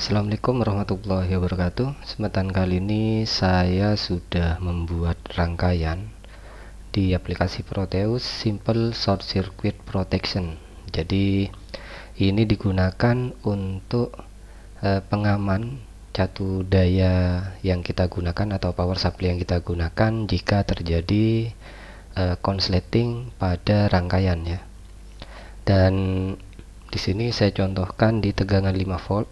Assalamualaikum warahmatullahi wabarakatuh Sempatan kali ini saya sudah membuat rangkaian di aplikasi Proteus Simple Short Circuit Protection jadi ini digunakan untuk e, pengaman catu daya yang kita gunakan atau power supply yang kita gunakan jika terjadi e, konsleting pada rangkaian ya dan di sini saya contohkan di tegangan 5 volt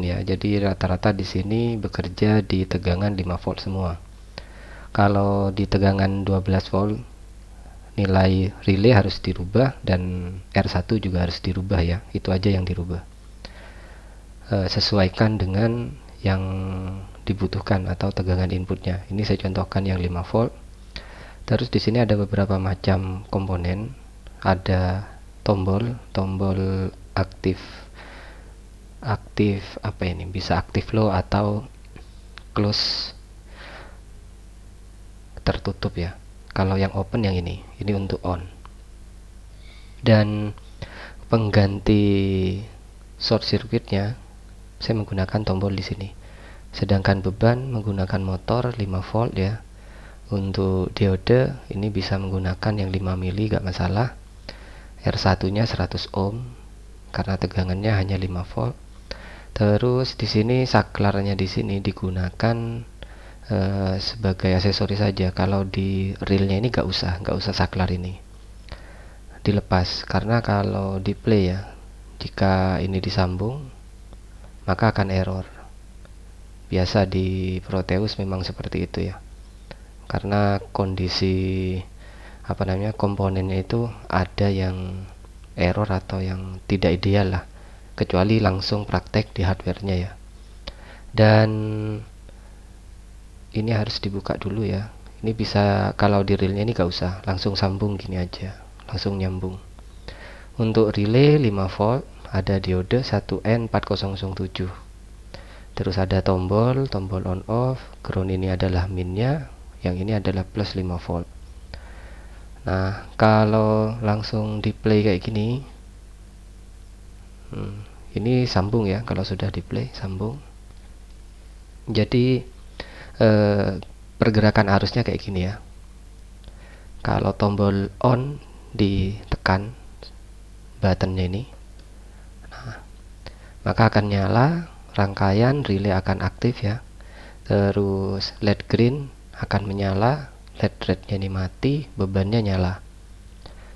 ya jadi rata-rata di sini bekerja di tegangan 5 volt semua kalau di tegangan 12 volt nilai relay harus dirubah dan R1 juga harus dirubah ya itu aja yang dirubah e, sesuaikan dengan yang dibutuhkan atau tegangan inputnya ini saya contohkan yang 5 volt terus di sini ada beberapa macam komponen ada tombol tombol aktif aktif apa ini bisa aktif low atau close tertutup ya kalau yang open yang ini ini untuk on dan pengganti short circuitnya saya menggunakan tombol di sini sedangkan beban menggunakan motor 5 volt ya untuk diode ini bisa menggunakan yang 5 mili gak masalah R1 nya 100 ohm karena tegangannya hanya 5 volt Terus di sini saklarnya di sini digunakan uh, sebagai aksesoris saja. Kalau di reelnya ini nggak usah, nggak usah saklar ini dilepas karena kalau di play ya jika ini disambung maka akan error biasa di Proteus memang seperti itu ya karena kondisi apa namanya komponennya itu ada yang error atau yang tidak ideal lah kecuali langsung praktek di hardwarenya ya dan ini harus dibuka dulu ya ini bisa kalau di realnya ini gak usah langsung sambung gini aja langsung nyambung untuk relay 5 volt ada diode 1N4007 terus ada tombol tombol on off ground ini adalah minnya yang ini adalah plus 5 volt nah kalau langsung di play kayak gini hmm, ini sambung ya kalau sudah di play sambung jadi eh, pergerakan arusnya kayak gini ya kalau tombol on ditekan buttonnya ini nah, maka akan nyala rangkaian relay akan aktif ya terus led green akan menyala led rednya ini mati bebannya nyala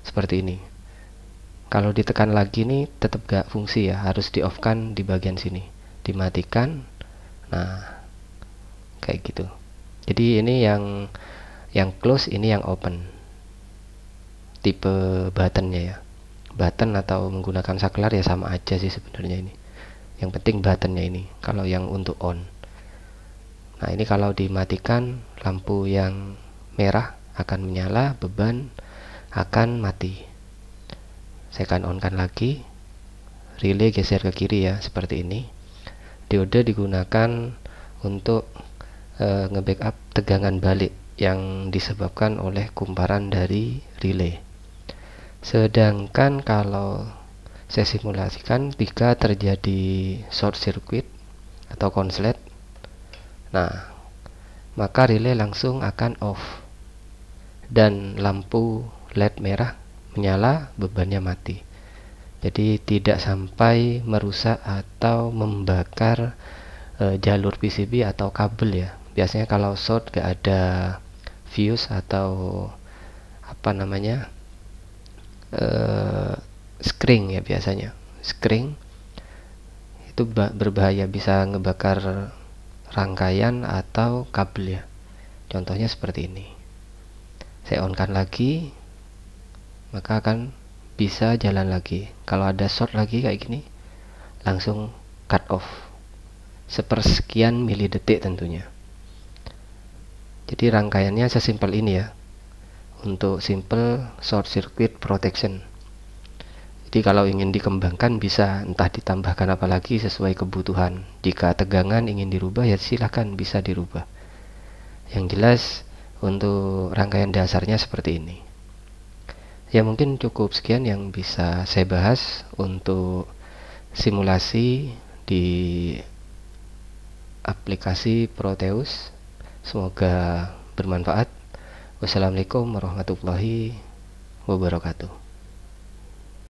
seperti ini kalau ditekan lagi nih tetap gak fungsi ya harus di off kan di bagian sini dimatikan nah kayak gitu jadi ini yang yang close ini yang open tipe buttonnya ya button atau menggunakan saklar ya sama aja sih sebenarnya ini yang penting buttonnya ini kalau yang untuk on nah ini kalau dimatikan lampu yang merah akan menyala beban akan mati saya akan on kan lagi relay geser ke kiri ya seperti ini diode digunakan untuk e, nge-backup tegangan balik yang disebabkan oleh kumparan dari relay sedangkan kalau saya simulasikan jika terjadi short circuit atau konslet nah maka relay langsung akan off dan lampu led merah nyala bebannya mati jadi tidak sampai merusak atau membakar e, jalur PCB atau kabel ya biasanya kalau short gak ada fuse atau apa namanya e, screen ya biasanya screen itu berbahaya bisa ngebakar rangkaian atau kabel ya contohnya seperti ini saya onkan lagi maka akan bisa jalan lagi kalau ada short lagi kayak gini langsung cut off sepersekian mili detik tentunya jadi rangkaiannya sesimpel ini ya untuk simple short circuit protection jadi kalau ingin dikembangkan bisa entah ditambahkan apa lagi sesuai kebutuhan jika tegangan ingin dirubah ya silahkan bisa dirubah yang jelas untuk rangkaian dasarnya seperti ini Ya mungkin cukup sekian yang bisa saya bahas untuk simulasi di aplikasi Proteus. Semoga bermanfaat. Wassalamualaikum warahmatullahi wabarakatuh.